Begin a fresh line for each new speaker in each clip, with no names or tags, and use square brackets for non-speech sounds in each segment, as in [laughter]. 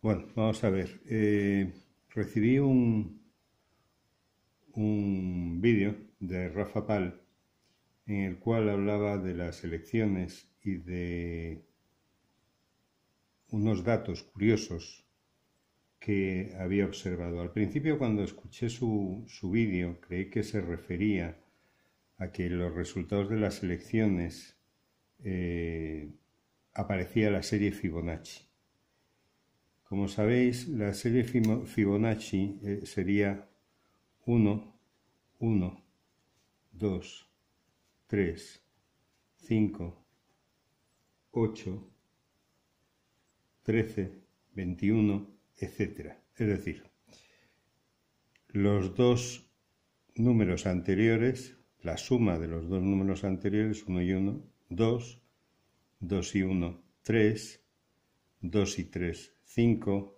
Bueno, vamos a ver. Eh, recibí un, un vídeo de Rafa Pal en el cual hablaba de las elecciones y de unos datos curiosos que había observado. Al principio cuando escuché su, su vídeo creí que se refería a que los resultados de las elecciones eh, aparecía la serie Fibonacci. Como sabéis, la serie Fibonacci eh, sería 1, 1, 2, 3, 5, 8, 13, 21, etc. Es decir, los dos números anteriores, la suma de los dos números anteriores, 1 y 1, 2, 2 y 1, 3, 2 y 3, 5,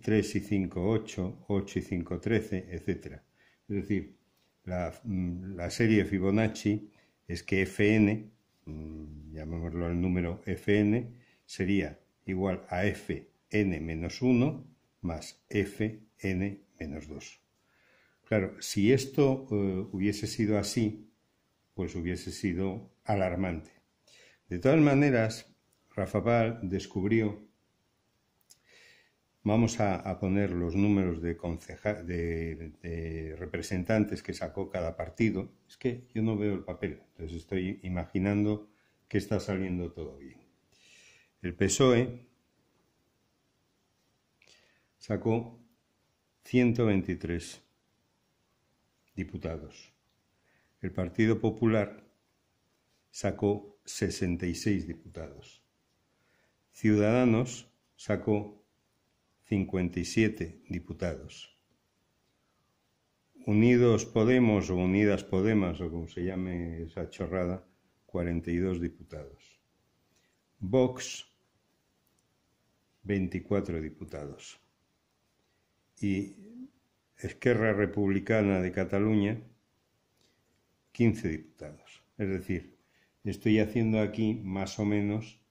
3 y 5, 8, 8 y 5, 13, etc. Es decir, la, mm, la serie Fibonacci es que Fn, mm, llamémoslo el número Fn, sería igual a Fn menos 1 más Fn menos 2. Claro, si esto eh, hubiese sido así, pues hubiese sido alarmante. De todas maneras, Rafa Ball descubrió Vamos a, poner los números de, de, de, representantes que sacó cada partido. Es que yo no veo el papel, entonces estoy imaginando que está saliendo todo bien. El PSOE sacó 123 diputados. El Partido Popular sacó 66 diputados. Ciudadanos sacó 57 diputados. Unidos Podemos o Unidas Podemos, o como se llame esa chorrada, 42 diputados. Vox, 24 diputados. Y Esquerra Republicana de Cataluña, 15 diputados. Es decir, estoy haciendo aquí más o menos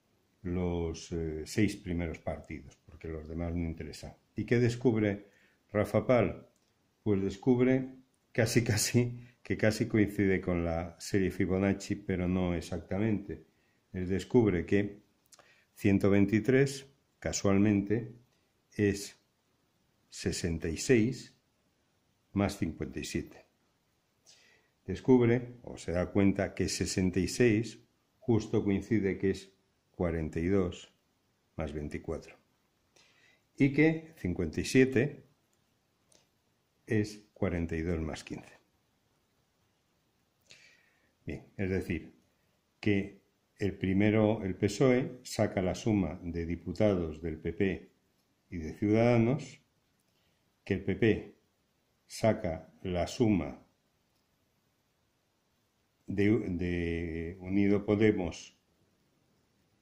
los eh, seis primeros partidos, porque los demás no interesan. ¿Y qué descubre Rafa Pal? Pues descubre casi [laughs] casi que casi coincide con la serie Fibonacci, pero no exactamente. Él descubre que 123, casualmente, es 66 más 57. Descubre o se da cuenta que 66 justo coincide que es 42 más 24. Y que 57 es 42 más 15. Bien, es decir, que el primero, el PSOE, saca la suma de diputados del PP y de Ciudadanos, que el PP saca la suma de, de Unido Podemos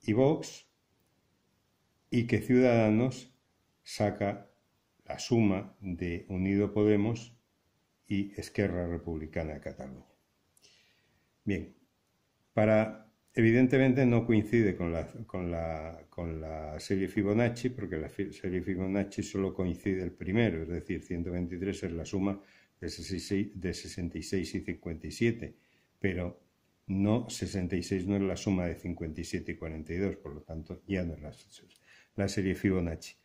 y Vox y que Ciudadanos saca la suma de Unido Podemos y Esquerra Republicana de Cataluña. Bien, para evidentemente no coincide con la, serie Fibonacci, porque la serie Fibonacci solo coincide el primero, es decir, 123 es la suma de 66, de 66 y 57, pero no 66 no es la suma de 57 y 42, por lo tanto ya no es la, serie Fibonacci.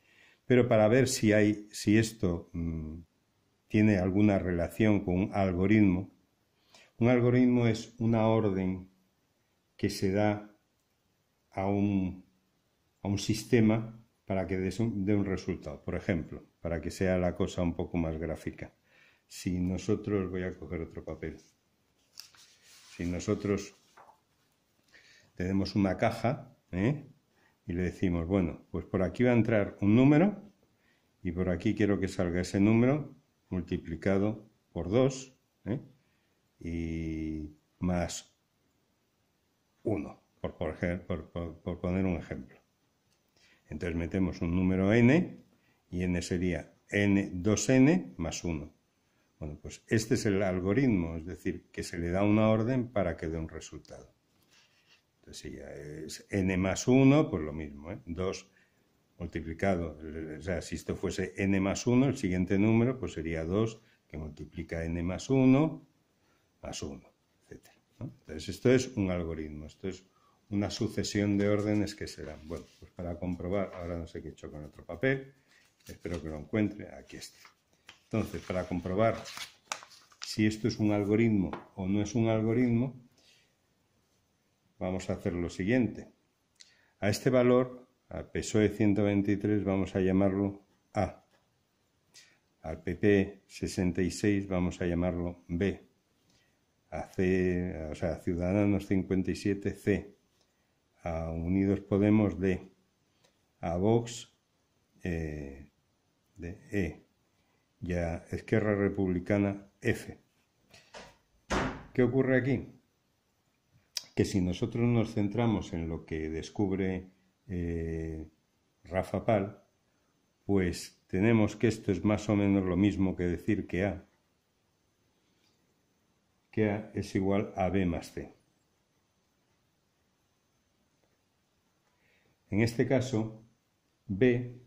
Pero para ver si, hay, si esto mm, tiene alguna relación con un algoritmo, un algoritmo es una orden que se da a un, sistema para que dé un resultado. Por ejemplo, para que sea la cosa un poco más gráfica. Si nosotros voy a coger otro papel. Si nosotros tenemos una caja ¿eh? y le decimos, bueno, pues por aquí va a entrar un número y por aquí quiero que salga ese número multiplicado por 2 ¿eh? y más 1, por, por poner un ejemplo. Entonces metemos un número n y n sería n2n más 1. Bueno, pues este es el algoritmo, es decir, que se le da una orden para que dé un resultado. Entonces, si es n más 1, pues lo mismo, 2 ¿eh? multiplicado, o sea, si esto fuese n más 1, el siguiente número pues sería 2 que multiplica n más 1 más 1, etc. Entonces, esto es un algoritmo, esto es una sucesión de órdenes que se dan. Bueno, pues para comprobar, ahora no sé qué he hecho con otro papel, espero que lo encuentre, aquí está. Entonces, para comprobar si esto es un algoritmo o no es un algoritmo, vamos a hacer lo siguiente. A este valor, al PSOE 123, vamos a llamarlo A. Al PP 66 vamos a llamarlo B. A Ciudadanos 57 C. A Unidos Podemos D. A Vox eh, de E ya a Republicana F. ¿Qué ocurre aquí? Que si nosotros nos centramos en lo que descubre eh, Rafa Pal, pues tenemos que esto es más o menos lo mismo que decir que A, que A es igual a B más C. En este caso, B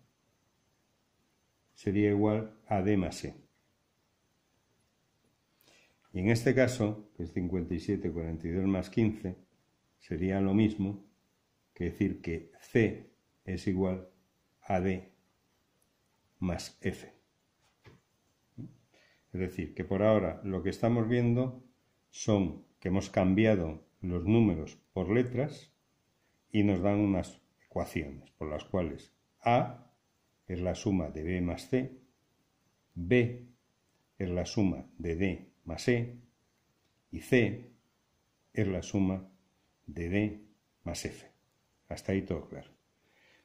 sería igual a D más E. Y en este caso, que es 57, 42 más 15, sería lo mismo que decir que C es igual a D más F. Es decir, que por ahora lo que estamos viendo son que hemos cambiado los números por letras y nos dan unas ecuaciones por las cuales A es la suma de B más C, B es la suma de D más E y C es la suma de D más F. Hasta ahí todo claro.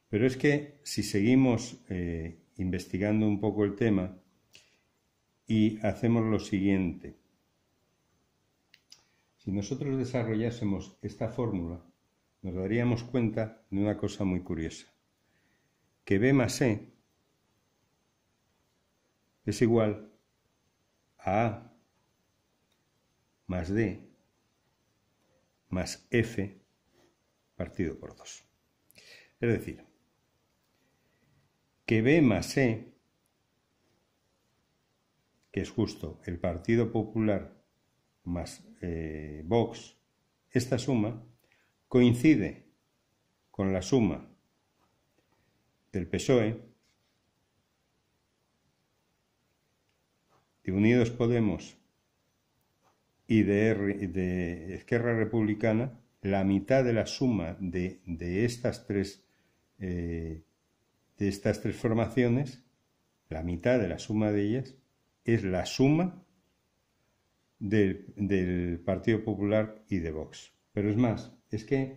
Pero es que si seguimos eh, investigando un poco el tema y hacemos lo siguiente, si nosotros desarrollásemos esta fórmula, nos daríamos cuenta de una cosa muy curiosa, que B más E es igual a A más D más F partido por 2. Es decir, que B más E, que es justo el Partido Popular más eh, Vox, esta suma coincide con la suma del PSOE de Unidos Podemos y de, izquierda Esquerra Republicana, la mitad de la suma eh, de, estas tres formaciones, la mitad de la suma de ellas, es la suma del, del Partido Popular y de Vox. Pero es más, es que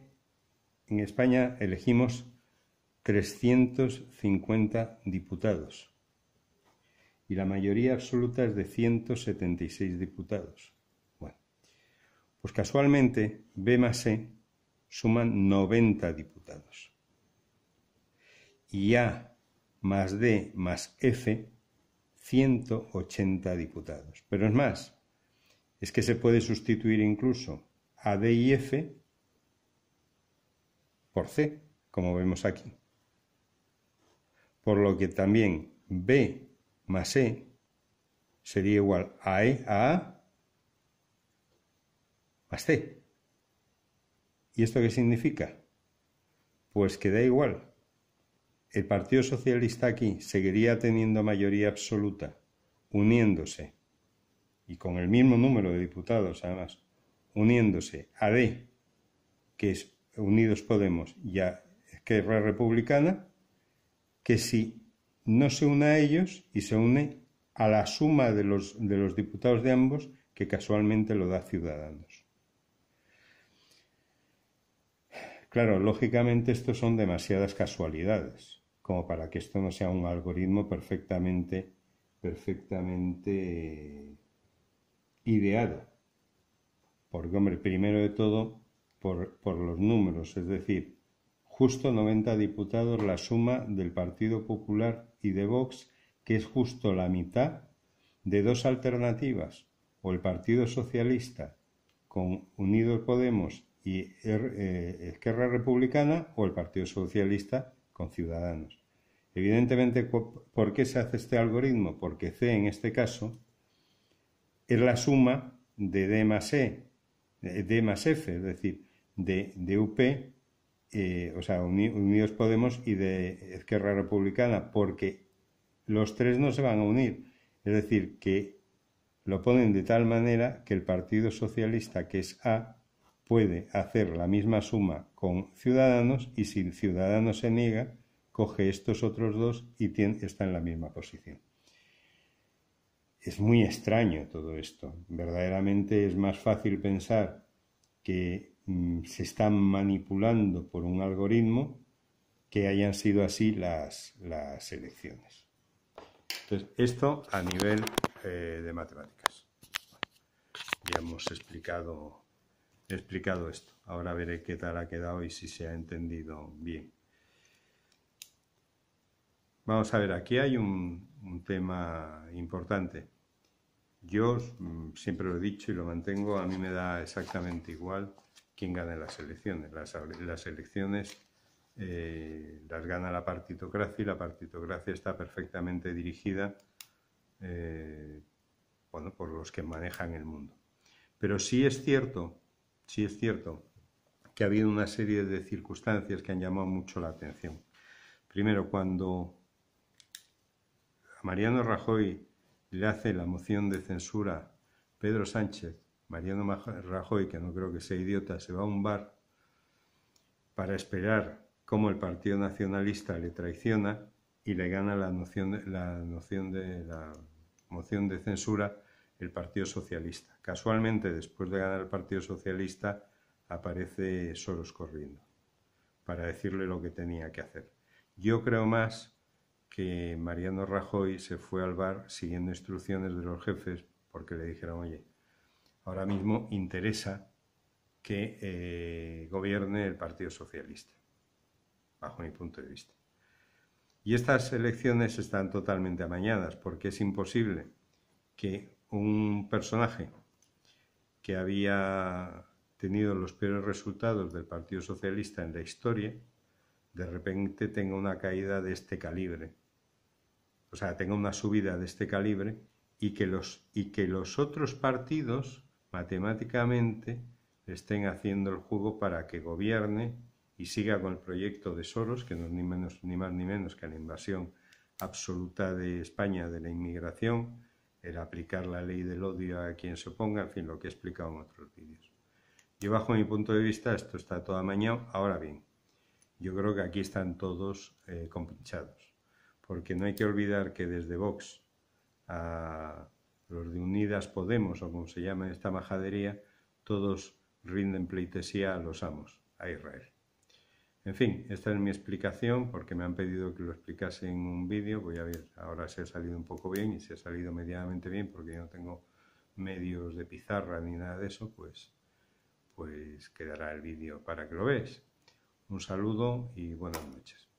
en España elegimos 350 diputados y la mayoría absoluta es de 176 diputados. Bueno, pues casualmente B más C e suman 90 diputados. Y A más D más F, 180 diputados. Pero es más, es que se puede sustituir incluso a D y F por C, como vemos aquí. Por lo que también B más E sería igual a E a más C. ¿Y esto qué significa? Pues que da igual. El Partido Socialista aquí seguiría teniendo mayoría absoluta, uniéndose, y con el mismo número de diputados además, uniéndose a D, que es Unidos Podemos, y a Republicana, que si no se une a ellos y se une a la suma de los, de los diputados de ambos, que casualmente lo da Ciudadanos. Claro, lógicamente esto son demasiadas casualidades, como para que esto no sea un algoritmo perfectamente, perfectamente eh, ideado. Porque, hombre, primero de todo, por, por los números, es decir, justo 90 diputados la suma del Partido Popular y de Vox, que es justo la mitad de dos alternativas, o el Partido Socialista con Unidos Podemos y er-, eh, Esquerra Republicana, o el Partido Socialista con Ciudadanos. Evidentemente, ¿por qué se hace este algoritmo? Porque C, en este caso, es la suma de D más E, eh, D F, es decir, de, de UP eh, o sea, Unidos Podemos y de izquierda Republicana, porque los tres no se van a unir. Es decir, que lo ponen de tal manera que el Partido Socialista, que es A, puede hacer la misma suma con Ciudadanos y si Ciudadanos se niega, coge estos otros dos y está en la misma posición. Es muy extraño todo esto. Verdaderamente es más fácil pensar que Mm, se están manipulando por un algoritmo que hayan sido así las, elecciones. Entonces, esto a nivel eh, de matemáticas. Ya hemos explicado, explicado esto. Ahora veré qué tal ha quedado y si se ha entendido bien. Vamos a ver, aquí hay un tema importante. Yo mm, siempre lo he dicho y lo mantengo, a mí me da exactamente igual quién gana las elecciones. Las, elecciones eh, las gana la partitocracia y la partitocracia está perfectamente dirigida eh, por los que manejan el mundo. Pero sí es cierto, sí es cierto que ha habido una serie de circunstancias que han llamado mucho la atención. Primero, cuando a Mariano Rajoy le hace la moción de censura Pedro Sánchez Mariano Rajoy, que no creo que sea idiota, se va a un bar para esperar cómo el Partido Nacionalista le traiciona y le gana la noción, de la moción de censura el Partido Socialista. Casualmente, después de ganar el Partido Socialista, aparece solo corriendo para decirle lo que tenía que hacer. Yo creo más que Mariano Rajoy se fue al bar siguiendo instrucciones de los jefes porque le dijeron, oye, ahora mismo interesa que eh, gobierne el Partido Socialista, bajo mi punto de vista. Y estas elecciones están totalmente amañadas porque es imposible que un personaje que había tenido los peores resultados del Partido Socialista en la historia, de repente tenga una caída de este calibre, o sea, tenga una subida de este calibre y que los, y que los otros partidos matemáticamente estén haciendo el juego para que gobierne y siga con el proyecto de Soros, que no es ni, más ni menos que la invasión absoluta de España de la inmigración, el aplicar la ley del odio a quien se oponga, en fin, lo que he explicado en otros vídeos. Yo bajo mi punto de vista esto está toda mañana. Ahora bien, yo creo que aquí están todos eh, compinchados, porque no hay que olvidar que desde Vox a los de Unidas Podemos o como se llama esta majadería, todos rinden pleitesía a los amos, a Israel. En fin, esta es mi explicación porque me han pedido que lo explicase en un vídeo. Voy a ver ahora si ha salido un poco bien y si ha salido medianamente bien porque yo no tengo medios de pizarra ni nada de eso, pues, pues quedará el vídeo para que lo veas. Un saludo y buenas noches.